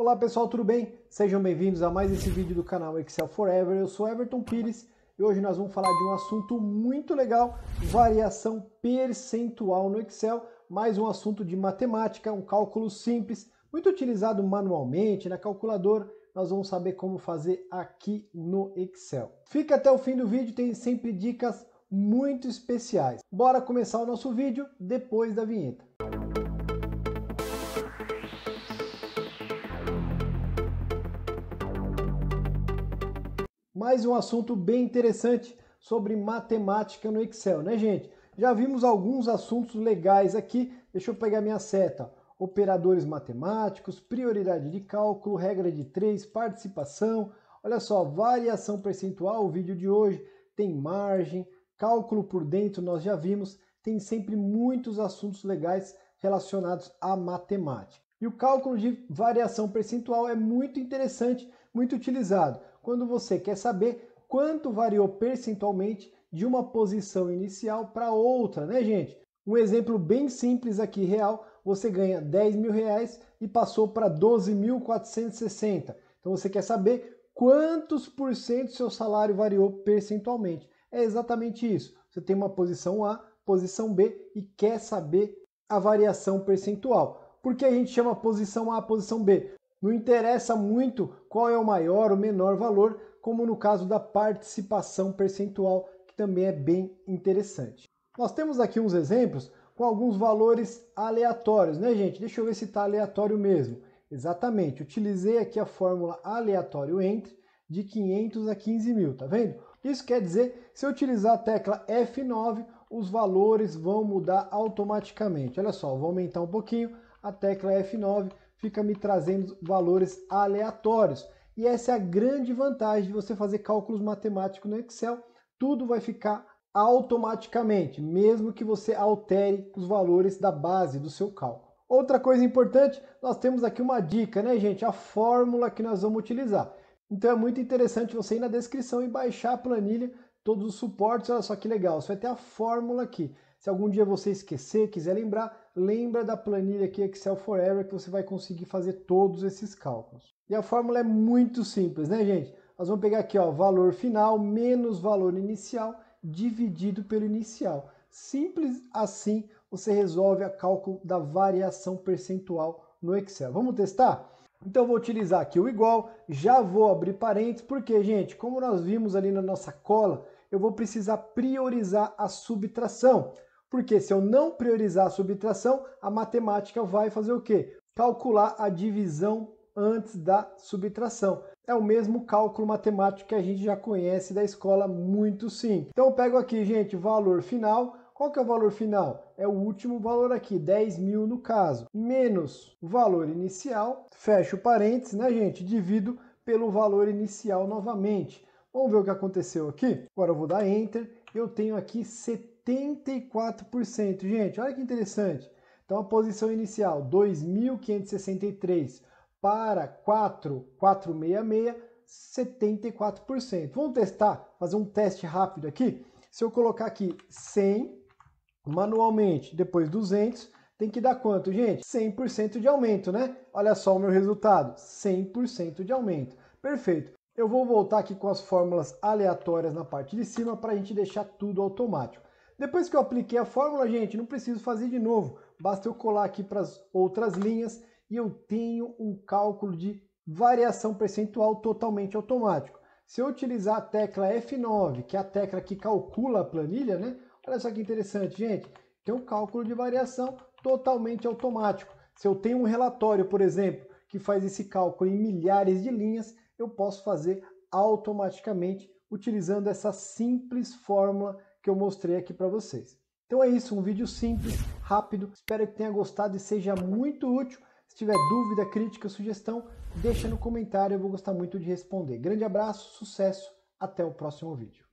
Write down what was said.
Olá pessoal, tudo bem? Sejam bem-vindos a mais esse vídeo do canal Excel Forever. Eu sou Everton Pires e hoje nós vamos falar de um assunto muito legal, variação percentual no Excel, mais um assunto de matemática, um cálculo simples, muito utilizado manualmente na calculadora. Nós vamos saber como fazer aqui no Excel. Fica até o fim do vídeo, tem sempre dicas muito especiais. Bora começar o nosso vídeo depois da vinheta. Música mais um assunto bem interessante sobre matemática no Excel, né, gente? Já vimos alguns assuntos legais aqui. Deixa eu pegar minha seta. Operadores matemáticos, prioridade de cálculo, regra de três, participação. Olha só, variação percentual, o vídeo de hoje tem margem, cálculo por dentro, nós já vimos, tem sempre muitos assuntos legais relacionados à matemática. E o cálculo de variação percentual é muito interessante, muito utilizado quando você quer saber quanto variou percentualmente de uma posição inicial para outra, né, gente? Um exemplo bem simples aqui, real, você ganha 10 mil reais e passou para 12.460. Então você quer saber quantos por cento seu salário variou percentualmente. É exatamente isso. Você tem uma posição A, posição B e quer saber a variação percentual. Por que a gente chama posição A, posição B? Não interessa muito qual é o maior ou menor valor, como no caso da participação percentual, que também é bem interessante. Nós temos aqui uns exemplos com alguns valores aleatórios, né, gente? Deixa eu ver se está aleatório mesmo. Exatamente, utilizei aqui a fórmula aleatório entre de 500 a 15 mil, tá vendo? Isso quer dizer, se eu utilizar a tecla F9, os valores vão mudar automaticamente. Olha só, vou aumentar um pouquinho, a tecla F9 fica me trazendo valores aleatórios. E essa é a grande vantagem de você fazer cálculos matemáticos no Excel. Tudo vai ficar automaticamente, mesmo que você altere os valores da base do seu cálculo. Outra coisa importante, nós temos aqui uma dica, né, gente? A fórmula que nós vamos utilizar. Então é muito interessante você ir na descrição e baixar a planilha, todos os suportes. Olha só que legal, você vai ter a fórmula aqui. Se algum dia você esquecer, quiser lembrar, lembra da planilha aqui Excel Forever que você vai conseguir fazer todos esses cálculos. E a fórmula é muito simples, né, gente? Nós vamos pegar aqui, ó, valor final menos valor inicial dividido pelo inicial. Simples assim você resolve o cálculo da variação percentual no Excel. Vamos testar? Então vou utilizar aqui o igual, já vou abrir parênteses, porque, gente, como nós vimos ali na nossa cola, eu vou precisar priorizar a subtração. Porque se eu não priorizar a subtração, a matemática vai fazer o quê? Calcular a divisão antes da subtração. É o mesmo cálculo matemático que a gente já conhece da escola, muito simples. Então eu pego aqui, gente, valor final. Qual que é o valor final? É o último valor aqui, 10 mil no caso, menos o valor inicial, fecho parênteses, né, gente? Divido pelo valor inicial novamente. Vamos ver o que aconteceu aqui? Agora eu vou dar Enter, eu tenho aqui 70 84%. Gente, olha que interessante. Então a posição inicial 2.563 para 4.466, 74%. Vamos testar, fazer um teste rápido aqui. Se eu colocar aqui 100 manualmente, depois 200, tem que dar quanto, gente? 100% de aumento, né? Olha só o meu resultado, 100% de aumento. Perfeito. Eu vou voltar aqui com as fórmulas aleatórias na parte de cima para a gente deixar tudo automático. Depois que eu apliquei a fórmula, gente, não preciso fazer de novo. Basta eu colar aqui para as outras linhas e eu tenho um cálculo de variação percentual totalmente automático. Se eu utilizar a tecla F9, que é a tecla que calcula a planilha, né? Olha só que interessante, gente. Tem um cálculo de variação totalmente automático. Se eu tenho um relatório, por exemplo, que faz esse cálculo em milhares de linhas, eu posso fazer automaticamente utilizando essa simples fórmula que eu mostrei aqui para vocês. Então é isso, um vídeo simples, rápido, espero que tenha gostado e seja muito útil. Se tiver dúvida, crítica, sugestão, deixa no comentário, eu vou gostar muito de responder. Grande abraço, sucesso, até o próximo vídeo.